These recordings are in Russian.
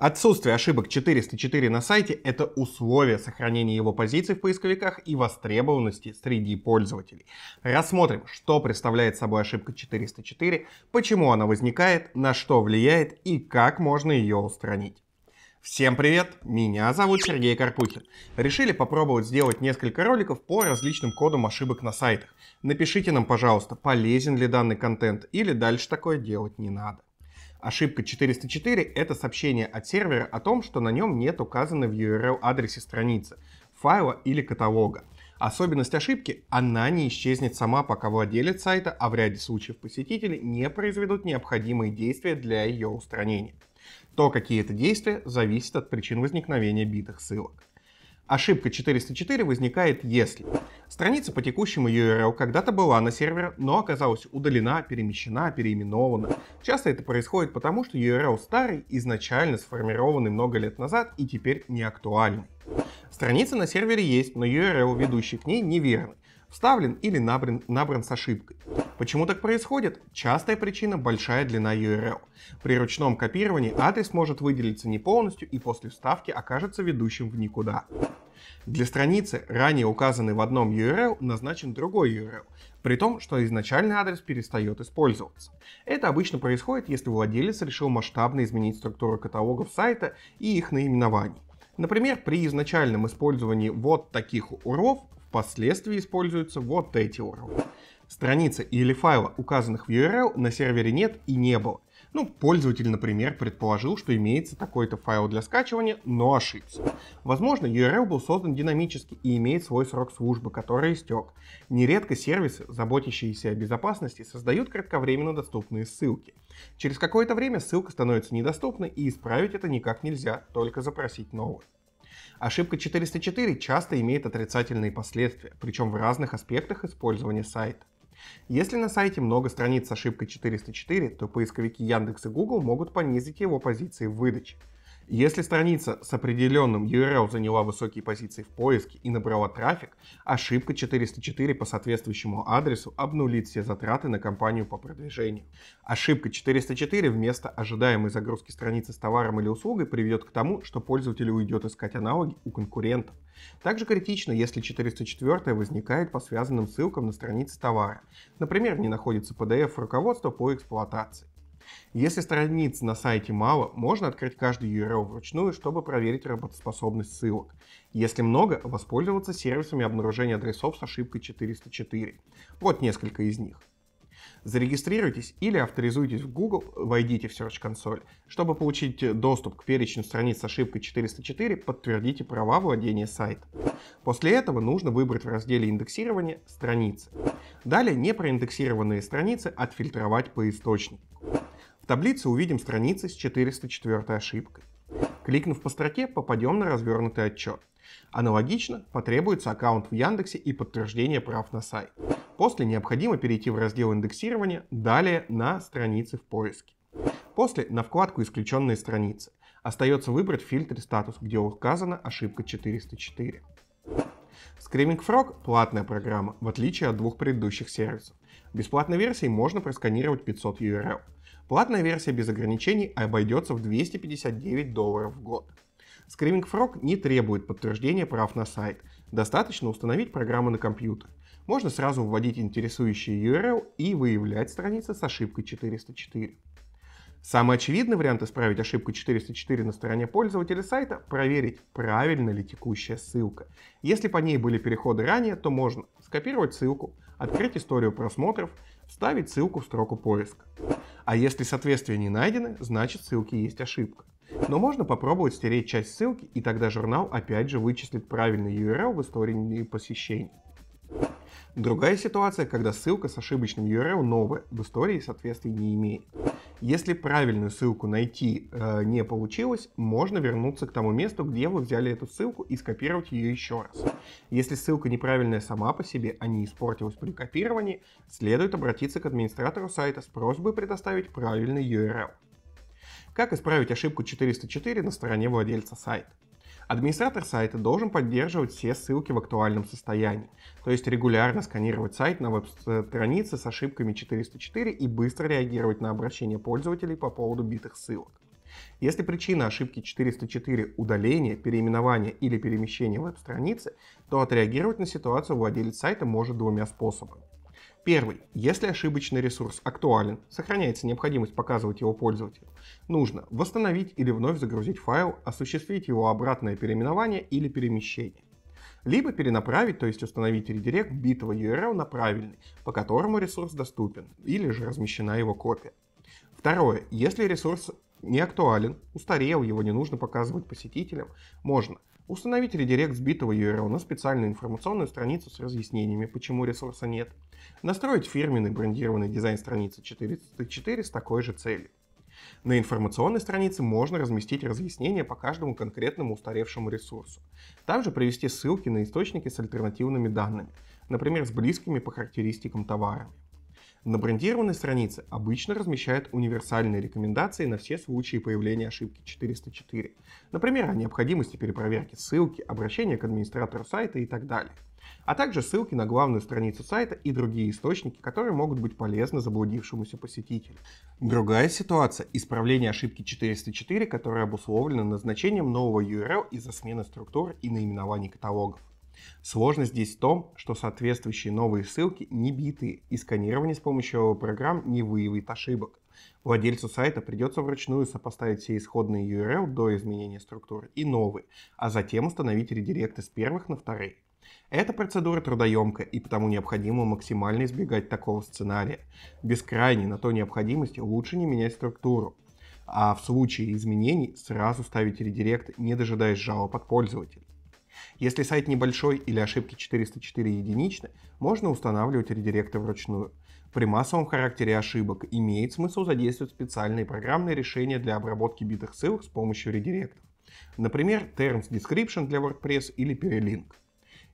Отсутствие ошибок 404 на сайте – это условие сохранения его позиций в поисковиках и востребованности среди пользователей. Рассмотрим, что представляет собой ошибка 404, почему она возникает, на что влияет и как можно ее устранить. Всем привет! Меня зовут Сергей Карпухин. Решили попробовать сделать несколько роликов по различным кодам ошибок на сайтах. Напишите нам, пожалуйста, полезен ли данный контент или дальше такое делать не надо. Ошибка 404 — это сообщение от сервера о том, что на нем нет указаны в URL-адресе страницы, файла или каталога. Особенность ошибки – она не исчезнет сама, пока владелец сайта, а в ряде случаев посетители, не произведут необходимые действия для ее устранения. То, какие это действия, зависит от причин возникновения битых ссылок. Ошибка 404 возникает, если Страница по текущему URL когда-то была на сервере, но оказалась удалена, перемещена, переименована. Часто это происходит потому, что URL старый, изначально сформированный много лет назад и теперь не актуальный. Страница на сервере есть, но URL, ведущий к ней, неверный вставлен или набран, набран с ошибкой. Почему так происходит? Частая причина – большая длина URL. При ручном копировании адрес может выделиться не полностью и после вставки окажется ведущим в никуда. Для страницы, ранее указанный в одном URL, назначен другой URL, при том, что изначальный адрес перестает использоваться. Это обычно происходит, если владелец решил масштабно изменить структуру каталогов сайта и их наименований. Например, при изначальном использовании вот таких уров впоследствии используются вот эти уровни страницы или файла, указанных в URL, на сервере нет и не было. Ну, пользователь, например, предположил, что имеется такой-то файл для скачивания, но ошибся. Возможно, URL был создан динамически и имеет свой срок службы, который истек. Нередко сервисы, заботящиеся о безопасности, создают кратковременно доступные ссылки. Через какое-то время ссылка становится недоступной, и исправить это никак нельзя, только запросить новую. Ошибка 404 часто имеет отрицательные последствия, причем в разных аспектах использования сайта. Если на сайте много страниц с ошибкой 404, то поисковики Яндекс и Google могут понизить его позиции в выдаче. Если страница с определенным URL заняла высокие позиции в поиске и набрала трафик, ошибка 404 по соответствующему адресу обнулит все затраты на кампанию по продвижению. Ошибка 404 вместо ожидаемой загрузки страницы с товаром или услугой приведет к тому, что пользователь уйдет искать аналоги у конкурентов. Также критично, если 404 возникает по связанным ссылкам на странице товара. Например, не находится PDF-руководство по эксплуатации. Если страниц на сайте мало, можно открыть каждый URL вручную, чтобы проверить работоспособность ссылок. Если много, воспользоваться сервисами обнаружения адресов с ошибкой 404. Вот несколько из них. Зарегистрируйтесь или авторизуйтесь в Google, войдите в Search Console. Чтобы получить доступ к перечню страниц с ошибкой 404, подтвердите права владения сайта. После этого нужно выбрать в разделе индексирования страницы. Далее непроиндексированные страницы отфильтровать по источнику таблице увидим страницы с 404 ошибкой. Кликнув по строке, попадем на развернутый отчет. Аналогично потребуется аккаунт в Яндексе и подтверждение прав на сайт. После необходимо перейти в раздел индексирования, далее на страницы в поиске. После на вкладку «Исключенные страницы». Остается выбрать фильтр «Статус», где указана ошибка 404. Screaming Frog – платная программа, в отличие от двух предыдущих сервисов. В бесплатной версии можно просканировать 500 URL. Платная версия без ограничений обойдется в 259 долларов в год. Screaming Frog не требует подтверждения прав на сайт, достаточно установить программу на компьютер. Можно сразу вводить интересующий URL и выявлять страницы с ошибкой 404. Самый очевидный вариант исправить ошибку 404 на стороне пользователя сайта – проверить, правильно ли текущая ссылка. Если по ней были переходы ранее, то можно скопировать ссылку, открыть историю просмотров, вставить ссылку в строку поиска. А если соответствия не найдены, значит в ссылке есть ошибка. Но можно попробовать стереть часть ссылки, и тогда журнал опять же вычислит правильный URL в истории посещений. Другая ситуация, когда ссылка с ошибочным URL новая, в истории соответствий не имеет. Если правильную ссылку найти э, не получилось, можно вернуться к тому месту, где вы взяли эту ссылку и скопировать ее еще раз. Если ссылка неправильная сама по себе, а не испортилась при копировании, следует обратиться к администратору сайта с просьбой предоставить правильный URL. Как исправить ошибку 404 на стороне владельца сайта? Администратор сайта должен поддерживать все ссылки в актуальном состоянии, то есть регулярно сканировать сайт на веб-странице с ошибками 404 и быстро реагировать на обращения пользователей по поводу битых ссылок. Если причина ошибки 404 – удаление, переименование или перемещение веб-страницы, то отреагировать на ситуацию владелец сайта может двумя способами. Первый. Если ошибочный ресурс актуален, сохраняется необходимость показывать его пользователю, нужно восстановить или вновь загрузить файл, осуществить его обратное переименование или перемещение. Либо перенаправить, то есть установить редирект битого URL на правильный, по которому ресурс доступен, или же размещена его копия. Второе. Если ресурс не актуален, устарел, его не нужно показывать посетителям, можно установить редирект сбитого URL на специальную информационную страницу с разъяснениями, почему ресурса нет, настроить фирменный брендированный дизайн страницы 404 с такой же целью. На информационной странице можно разместить разъяснения по каждому конкретному устаревшему ресурсу. Также привести ссылки на источники с альтернативными данными, например, с близкими по характеристикам товарами. На брендированной странице обычно размещают универсальные рекомендации на все случаи появления ошибки 404. Например, о необходимости перепроверки ссылки, обращения к администратору сайта и так далее. А также ссылки на главную страницу сайта и другие источники, которые могут быть полезны заблудившемуся посетителю. Другая ситуация – исправление ошибки 404, которая обусловлена назначением нового URL из-за смены структур и наименований каталогов. Сложность здесь в том, что соответствующие новые ссылки не биты, и сканирование с помощью программ не выявит ошибок. Владельцу сайта придется вручную сопоставить все исходные URL до изменения структуры и новые, а затем установить редиректы с первых на вторые. Эта процедура трудоемкая, и потому необходимо максимально избегать такого сценария. Без крайней на то необходимости лучше не менять структуру. А в случае изменений сразу ставить редирект, не дожидаясь жалоб от пользователей. Если сайт небольшой или ошибки 404 единичны, можно устанавливать редиректы вручную. При массовом характере ошибок имеет смысл задействовать специальные программные решения для обработки битых ссылок с помощью редиректов. Например, Terms Description для WordPress или Perelink.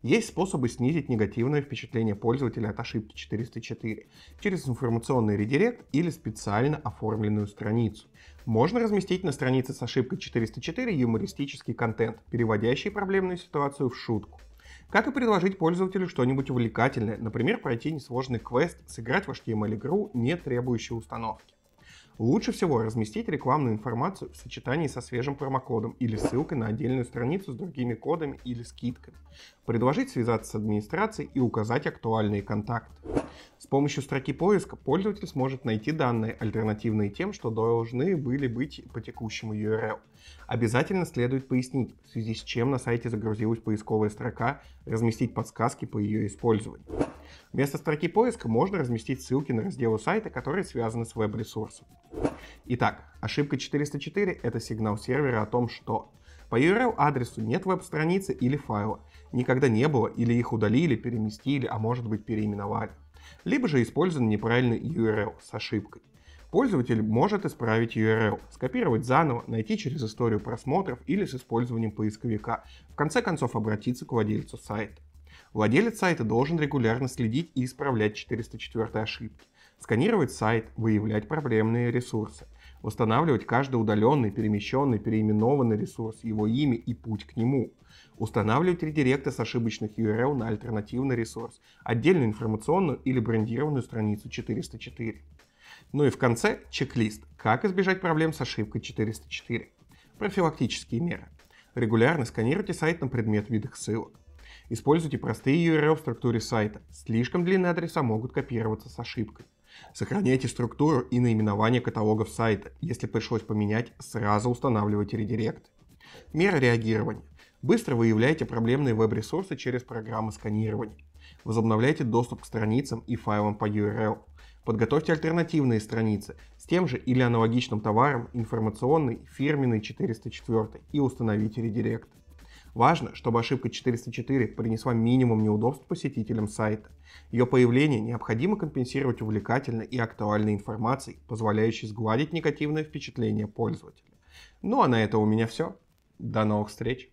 Есть способы снизить негативное впечатление пользователя от ошибки 404 через информационный редирект или специально оформленную страницу. Можно разместить на странице с ошибкой 404 юмористический контент, переводящий проблемную ситуацию в шутку. Как и предложить пользователю что-нибудь увлекательное, например, пройти несложный квест, сыграть в HTML-игру, эм не требующую установки. Лучше всего разместить рекламную информацию в сочетании со свежим промокодом или ссылкой на отдельную страницу с другими кодами или скидками предложить связаться с администрацией и указать актуальные контакты. С помощью строки поиска пользователь сможет найти данные, альтернативные тем, что должны были быть по текущему URL. Обязательно следует пояснить, в связи с чем на сайте загрузилась поисковая строка, разместить подсказки по ее использованию. Вместо строки поиска можно разместить ссылки на разделы сайта, которые связаны с веб-ресурсом. Итак, ошибка 404 — это сигнал сервера о том, что по URL-адресу нет веб-страницы или файла. Никогда не было или их удалили, переместили, а может быть переименовали. Либо же использован неправильный URL с ошибкой. Пользователь может исправить URL, скопировать заново, найти через историю просмотров или с использованием поисковика, в конце концов обратиться к владельцу сайта. Владелец сайта должен регулярно следить и исправлять 404 ошибки, сканировать сайт, выявлять проблемные ресурсы, Устанавливать каждый удаленный, перемещенный, переименованный ресурс, его имя и путь к нему. Устанавливать редиректы с ошибочных URL на альтернативный ресурс, отдельную информационную или брендированную страницу 404. Ну и в конце чек-лист «Как избежать проблем с ошибкой 404». Профилактические меры. Регулярно сканируйте сайт на предмет видных ссылок. Используйте простые URL в структуре сайта. Слишком длинные адреса могут копироваться с ошибкой. Сохраняйте структуру и наименование каталогов сайта. Если пришлось поменять, сразу устанавливайте редирект. Меры реагирования. Быстро выявляйте проблемные веб-ресурсы через программы сканирования. Возобновляйте доступ к страницам и файлам по URL. Подготовьте альтернативные страницы с тем же или аналогичным товаром информационный, фирменный 404 и установите редирект. Важно, чтобы ошибка 404 принесла минимум неудобств посетителям сайта. Ее появление необходимо компенсировать увлекательной и актуальной информацией, позволяющей сгладить негативное впечатление пользователя. Ну а на этом у меня все. До новых встреч!